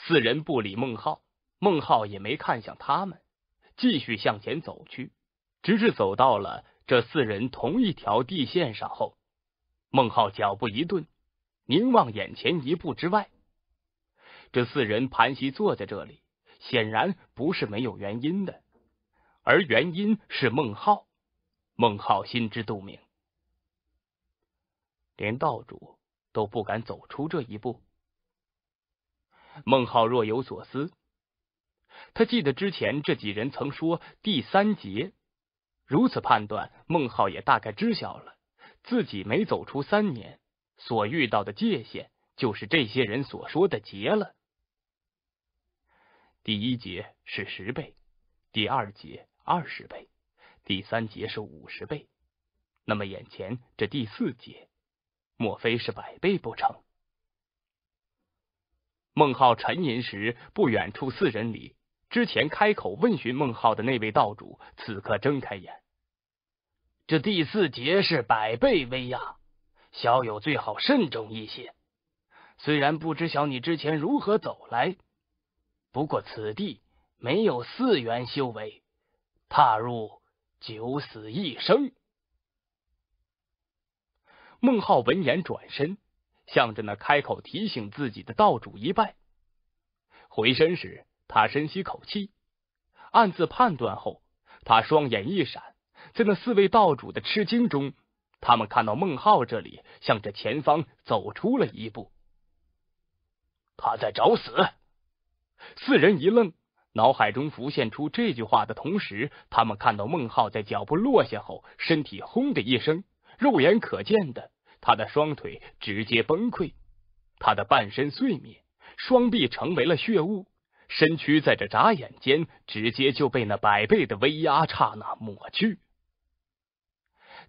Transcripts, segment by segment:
四人不理孟浩，孟浩也没看向他们，继续向前走去。直至走到了这四人同一条地线上后，孟浩脚步一顿，凝望眼前一步之外。这四人盘膝坐在这里，显然不是没有原因的，而原因是孟浩。孟浩心知肚明，连道主都不敢走出这一步。孟浩若有所思，他记得之前这几人曾说第三节，如此判断，孟浩也大概知晓了，自己没走出三年所遇到的界限，就是这些人所说的劫了。第一节是十倍，第二节二十倍，第三节是五十倍，那么眼前这第四节，莫非是百倍不成？孟浩沉吟时，不远处四人里，之前开口问询孟浩的那位道主，此刻睁开眼。这第四劫是百倍威压，小友最好慎重一些。虽然不知晓你之前如何走来，不过此地没有四元修为，踏入九死一生。孟浩闻言转身。向着那开口提醒自己的道主一拜，回身时他深吸口气，暗自判断后，他双眼一闪，在那四位道主的吃惊中，他们看到孟浩这里向着前方走出了一步。他在找死！四人一愣，脑海中浮现出这句话的同时，他们看到孟浩在脚步落下后，身体轰的一声，肉眼可见的。他的双腿直接崩溃，他的半身碎灭，双臂成为了血雾，身躯在这眨眼间直接就被那百倍的威压刹那抹去。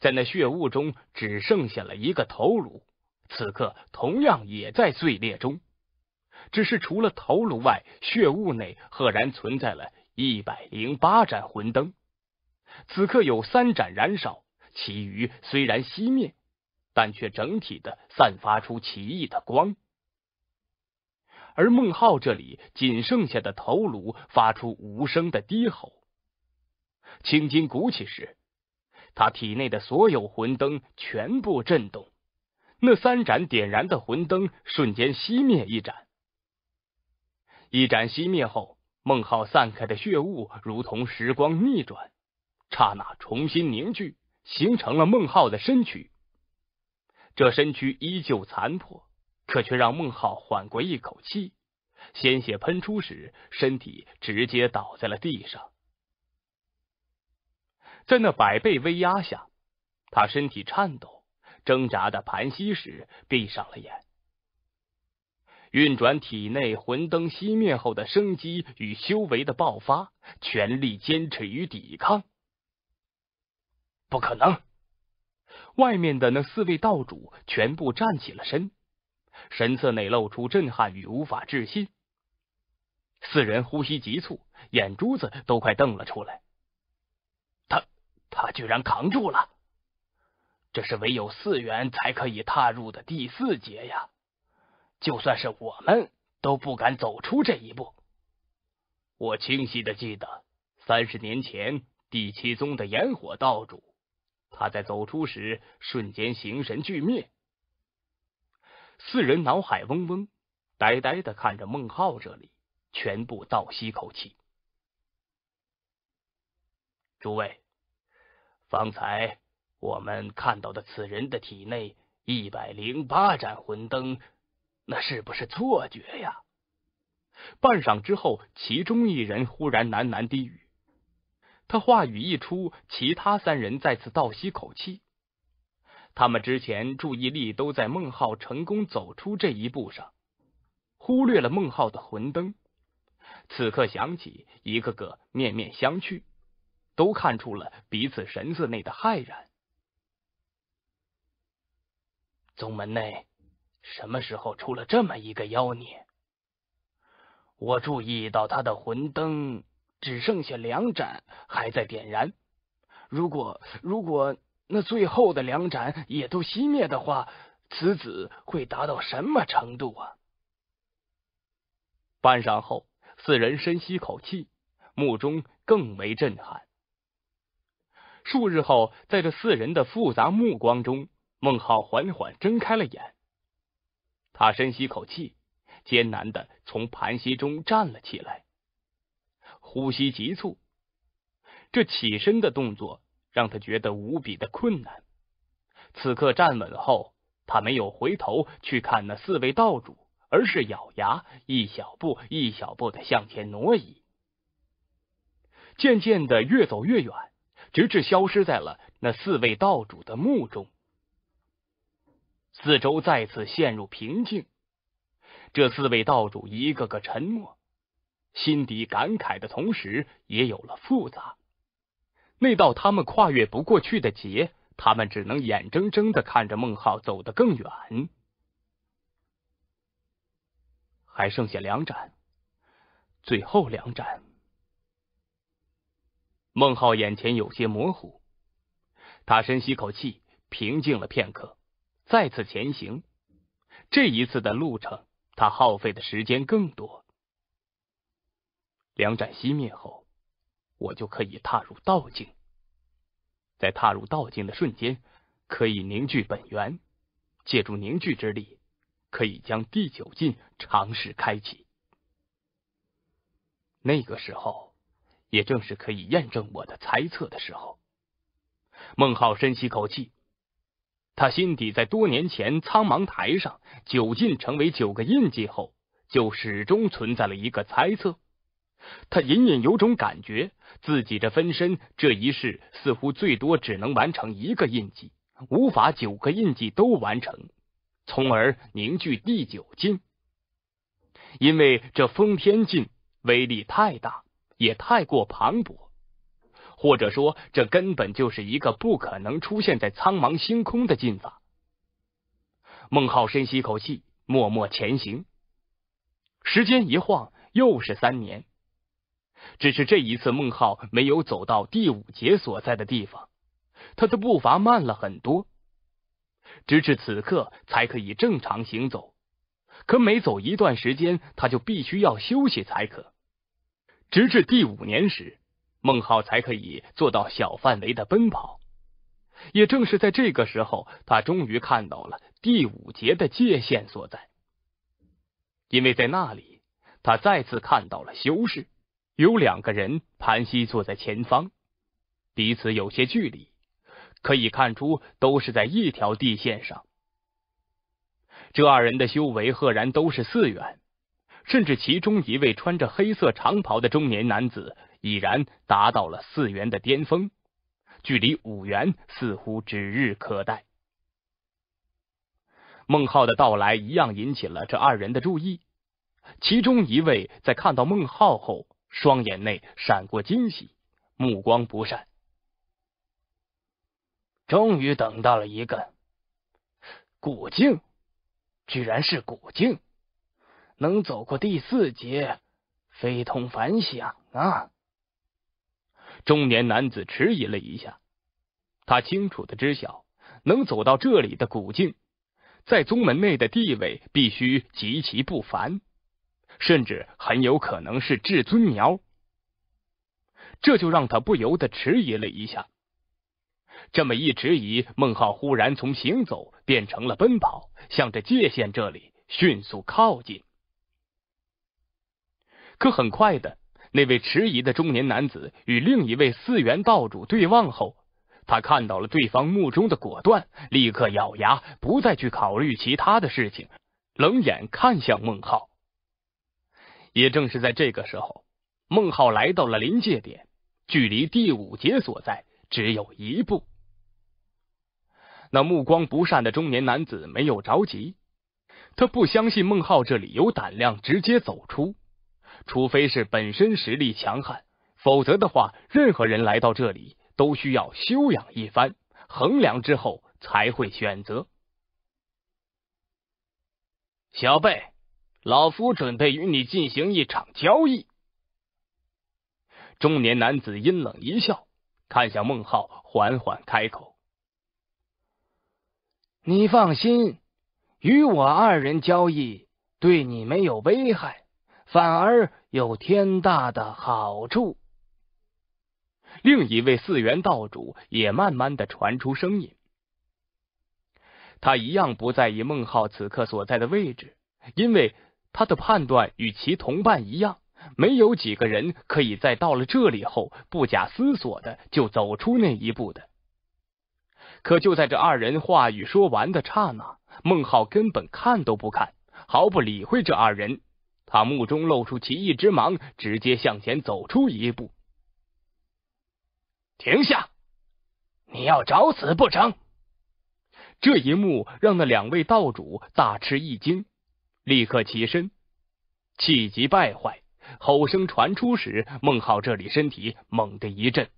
在那血雾中，只剩下了一个头颅，此刻同样也在碎裂中。只是除了头颅外，血雾内赫然存在了一百零八盏魂灯，此刻有三盏燃烧，其余虽然熄灭。但却整体的散发出奇异的光，而孟浩这里仅剩下的头颅发出无声的低吼，青筋鼓起时，他体内的所有魂灯全部震动，那三盏点燃的魂灯瞬间熄灭一盏，一盏熄灭后，孟浩散开的血雾如同时光逆转，刹那重新凝聚，形成了孟浩的身躯。这身躯依旧残破，可却让孟浩缓过一口气。鲜血喷出时，身体直接倒在了地上。在那百倍威压下，他身体颤抖，挣扎的盘膝时闭上了眼，运转体内魂灯熄灭后的生机与修为的爆发，全力坚持与抵抗。不可能。外面的那四位道主全部站起了身，神色内露出震撼与无法置信。四人呼吸急促，眼珠子都快瞪了出来。他他居然扛住了！这是唯有四元才可以踏入的第四劫呀！就算是我们都不敢走出这一步。我清晰的记得三十年前第七宗的炎火道主。他在走出时，瞬间形神俱灭。四人脑海嗡嗡，呆呆的看着孟浩，这里全部倒吸口气。诸位，方才我们看到的此人的体内一百零八盏魂灯，那是不是错觉呀？半晌之后，其中一人忽然喃喃低语。他话语一出，其他三人再次倒吸口气。他们之前注意力都在孟浩成功走出这一步上，忽略了孟浩的魂灯。此刻想起，一个个面面相觑，都看出了彼此神色内的骇然。宗门内什么时候出了这么一个妖孽？我注意到他的魂灯。只剩下两盏还在点燃。如果如果那最后的两盏也都熄灭的话，此子会达到什么程度啊？半晌后，四人深吸口气，目中更为震撼。数日后，在这四人的复杂目光中，孟浩缓缓睁开了眼。他深吸口气，艰难的从盘膝中站了起来。呼吸急促，这起身的动作让他觉得无比的困难。此刻站稳后，他没有回头去看那四位道主，而是咬牙，一小步一小步的向前挪移，渐渐的越走越远，直至消失在了那四位道主的墓中。四周再次陷入平静，这四位道主一个个沉默。心底感慨的同时，也有了复杂。那道他们跨越不过去的劫，他们只能眼睁睁的看着孟浩走得更远。还剩下两盏，最后两盏。孟浩眼前有些模糊，他深吸口气，平静了片刻，再次前行。这一次的路程，他耗费的时间更多。两盏熄灭后，我就可以踏入道境。在踏入道境的瞬间，可以凝聚本源，借助凝聚之力，可以将第九境尝试开启。那个时候，也正是可以验证我的猜测的时候。孟浩深吸口气，他心底在多年前苍茫台上九进成为九个印记后，就始终存在了一个猜测。他隐隐有种感觉，自己的分身这一世似乎最多只能完成一个印记，无法九个印记都完成，从而凝聚第九境。因为这封天境威力太大，也太过磅礴，或者说，这根本就是一个不可能出现在苍茫星空的进法。孟浩深吸口气，默默前行。时间一晃，又是三年。只是这一次，孟浩没有走到第五节所在的地方，他的步伐慢了很多，直至此刻才可以正常行走。可每走一段时间，他就必须要休息才可。直至第五年时，孟浩才可以做到小范围的奔跑。也正是在这个时候，他终于看到了第五节的界限所在，因为在那里，他再次看到了修士。有两个人盘膝坐在前方，彼此有些距离，可以看出都是在一条地线上。这二人的修为赫然都是四元，甚至其中一位穿着黑色长袍的中年男子已然达到了四元的巅峰，距离五元似乎指日可待。孟浩的到来一样引起了这二人的注意，其中一位在看到孟浩后。双眼内闪过惊喜，目光不善。终于等到了一个古镜，居然是古镜，能走过第四节，非同凡响啊！中年男子迟疑了一下，他清楚的知晓，能走到这里的古镜，在宗门内的地位必须极其不凡。甚至很有可能是至尊苗，这就让他不由得迟疑了一下。这么一迟疑，孟浩忽然从行走变成了奔跑，向着界限这里迅速靠近。可很快的，那位迟疑的中年男子与另一位四元道主对望后，他看到了对方目中的果断，立刻咬牙，不再去考虑其他的事情，冷眼看向孟浩。也正是在这个时候，孟浩来到了临界点，距离第五节所在只有一步。那目光不善的中年男子没有着急，他不相信孟浩这里有胆量直接走出，除非是本身实力强悍，否则的话，任何人来到这里都需要修养一番，衡量之后才会选择。小贝。老夫准备与你进行一场交易。中年男子阴冷一笑，看向孟浩，缓缓开口：“你放心，与我二人交易对你没有危害，反而有天大的好处。”另一位四元道主也慢慢的传出声音，他一样不在意孟浩此刻所在的位置，因为。他的判断与其同伴一样，没有几个人可以在到了这里后不假思索的就走出那一步的。可就在这二人话语说完的刹那，孟浩根本看都不看，毫不理会这二人，他目中露出奇异之芒，直接向前走出一步。停下！你要找死不成？这一幕让那两位道主大吃一惊。立刻起身，气急败坏，吼声传出时，孟浩这里身体猛地一震。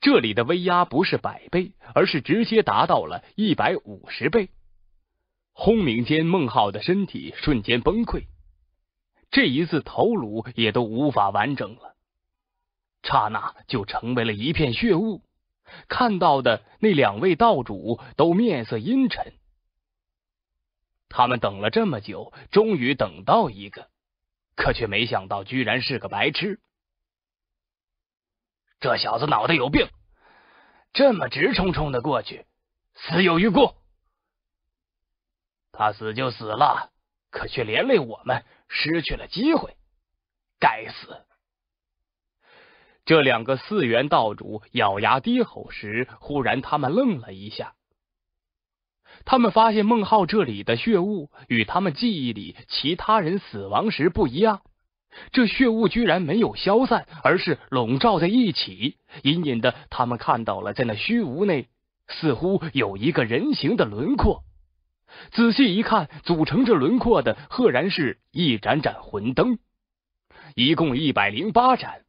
这里的威压不是百倍，而是直接达到了一百五十倍。轰鸣间，孟浩的身体瞬间崩溃，这一次头颅也都无法完整了，刹那就成为了一片血雾。看到的那两位道主都面色阴沉。他们等了这么久，终于等到一个，可却没想到居然是个白痴。这小子脑袋有病，这么直冲冲的过去，死有余辜。他死就死了，可却连累我们失去了机会，该死！这两个四元道主咬牙低吼时，忽然他们愣了一下。他们发现孟浩这里的血雾与他们记忆里其他人死亡时不一样，这血雾居然没有消散，而是笼罩在一起。隐隐的，他们看到了在那虚无内，似乎有一个人形的轮廓。仔细一看，组成这轮廓的赫然是一盏盏魂灯，一共一百零八盏。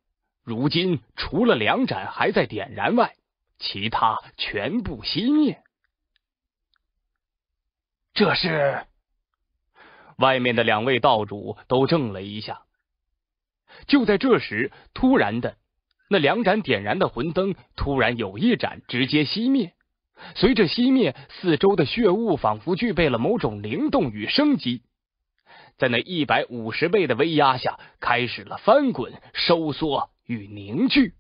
如今除了两盏还在点燃外，其他全部熄灭。这是，外面的两位道主都怔了一下。就在这时，突然的，那两盏点燃的魂灯突然有一盏直接熄灭。随着熄灭，四周的血雾仿佛具备了某种灵动与生机，在那一百五十倍的威压下，开始了翻滚、收缩与凝聚，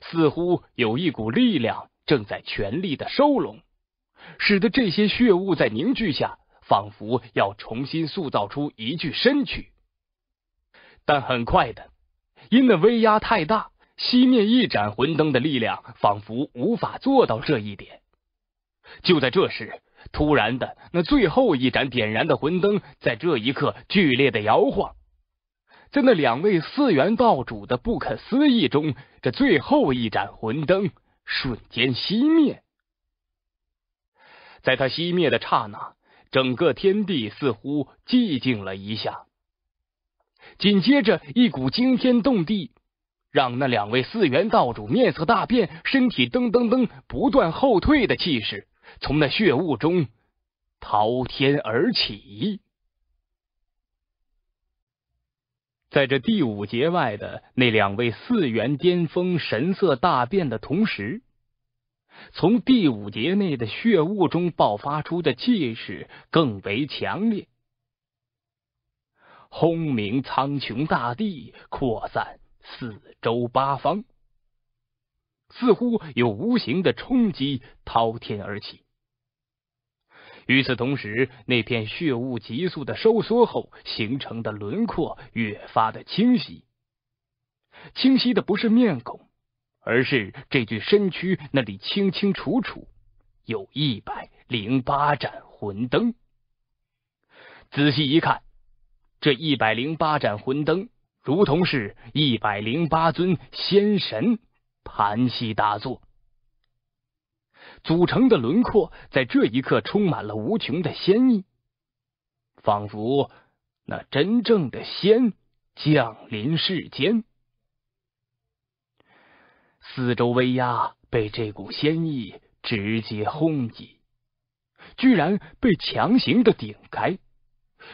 似乎有一股力量正在全力的收拢。使得这些血雾在凝聚下，仿佛要重新塑造出一具身躯。但很快的，因那威压太大，熄灭一盏魂灯的力量仿佛无法做到这一点。就在这时，突然的，那最后一盏点燃的魂灯在这一刻剧烈的摇晃。在那两位四元道主的不可思议中，这最后一盏魂灯瞬间熄灭。在它熄灭的刹那，整个天地似乎寂静了一下。紧接着，一股惊天动地，让那两位四元道主面色大变，身体噔噔噔不断后退的气势，从那血雾中滔天而起。在这第五节外的那两位四元巅峰神色大变的同时。从第五节内的血雾中爆发出的气势更为强烈，轰鸣苍穹大地，扩散四周八方，似乎有无形的冲击滔天而起。与此同时，那片血雾急速的收缩后形成的轮廓越发的清晰，清晰的不是面孔。而是这具身躯那里清清楚楚有一百零八盏魂灯，仔细一看，这一百零八盏魂灯如同是一百零八尊仙神盘膝打坐，组成的轮廓在这一刻充满了无穷的仙意，仿佛那真正的仙降临世间。四周威压被这股仙意直接轰击，居然被强行的顶开，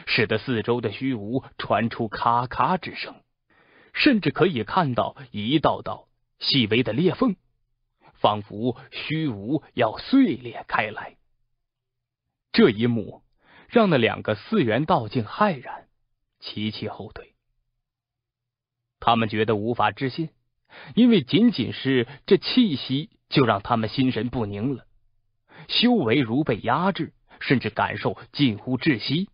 使得四周的虚无传出咔咔之声，甚至可以看到一道道细微的裂缝，仿佛虚无要碎裂开来。这一幕让那两个四元道境骇然，齐齐后退，他们觉得无法置信。因为仅仅是这气息，就让他们心神不宁了，修为如被压制，甚至感受近乎窒息。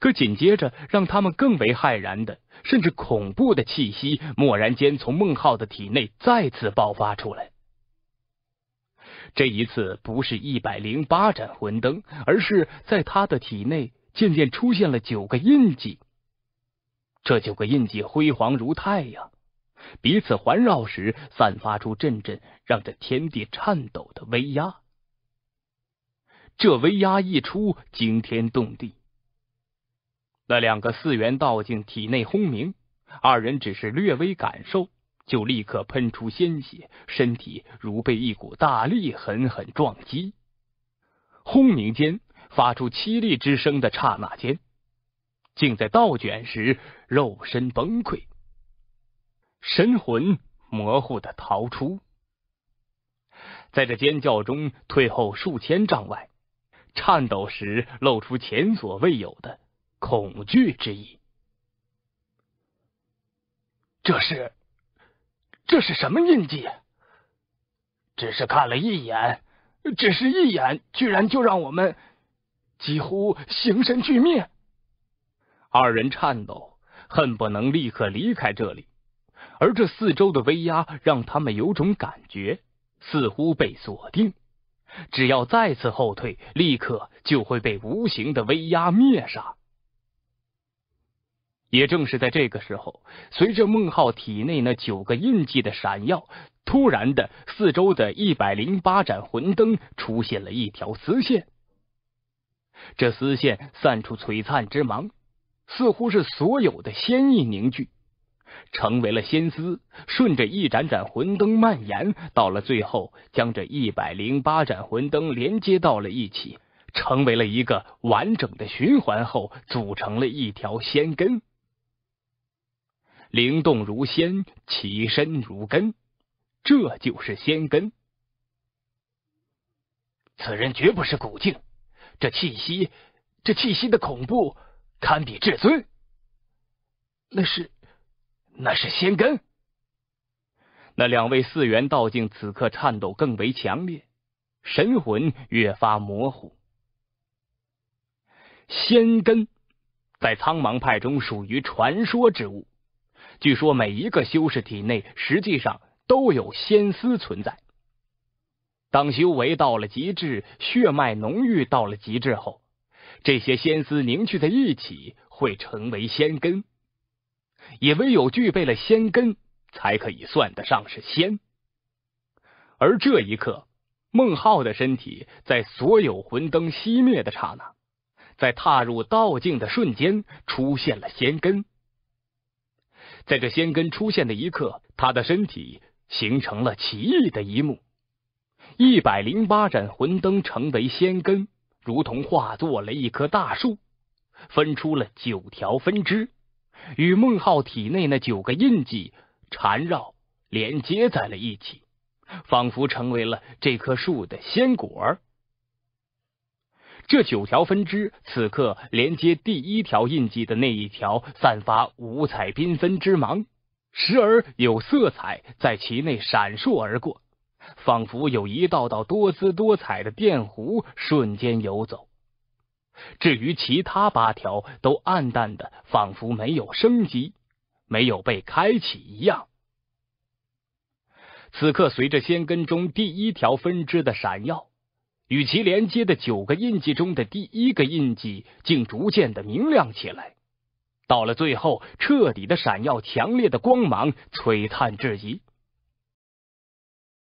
可紧接着，让他们更为骇然的，甚至恐怖的气息，蓦然间从孟浩的体内再次爆发出来。这一次不是一百零八盏魂灯，而是在他的体内渐渐出现了九个印记。这九个印记辉煌如太阳，彼此环绕时，散发出阵阵让这天地颤抖的威压。这威压一出，惊天动地。那两个四元道境体内轰鸣，二人只是略微感受，就立刻喷出鲜血，身体如被一股大力狠狠撞击。轰鸣间发出凄厉之声的刹那间。竟在倒卷时肉身崩溃，神魂模糊的逃出，在这尖叫中退后数千丈外，颤抖时露出前所未有的恐惧之意。这是这是什么印记？只是看了一眼，只是一眼，居然就让我们几乎形神俱灭。二人颤抖，恨不能立刻离开这里。而这四周的威压让他们有种感觉，似乎被锁定。只要再次后退，立刻就会被无形的威压灭杀。也正是在这个时候，随着孟浩体内那九个印记的闪耀，突然的四周的一百零八盏魂灯出现了一条丝线，这丝线散出璀璨之芒。似乎是所有的仙意凝聚，成为了仙丝，顺着一盏盏魂灯蔓延，到了最后，将这一百零八盏魂灯连接到了一起，成为了一个完整的循环后，组成了一条仙根。灵动如仙，其身如根，这就是仙根。此人绝不是古镜，这气息，这气息的恐怖。堪比至尊，那是那是仙根。那两位四元道境此刻颤抖更为强烈，神魂越发模糊。仙根在苍茫派中属于传说之物，据说每一个修士体内实际上都有仙丝存在。当修为到了极致，血脉浓郁到了极致后。这些仙丝凝聚在一起，会成为仙根。也唯有具备了仙根，才可以算得上是仙。而这一刻，孟浩的身体在所有魂灯熄灭的刹那，在踏入道境的瞬间，出现了仙根。在这仙根出现的一刻，他的身体形成了奇异的一幕：一百零八盏魂灯成为仙根。如同化作了一棵大树，分出了九条分支，与孟浩体内那九个印记缠绕连接在了一起，仿佛成为了这棵树的仙果。这九条分支此刻连接第一条印记的那一条，散发五彩缤纷之芒，时而有色彩在其内闪烁而过。仿佛有一道道多姿多彩的电弧瞬间游走，至于其他八条，都暗淡的仿佛没有生机，没有被开启一样。此刻，随着仙根中第一条分支的闪耀，与其连接的九个印记中的第一个印记，竟逐渐的明亮起来，到了最后，彻底的闪耀强烈的光芒，璀璨至极。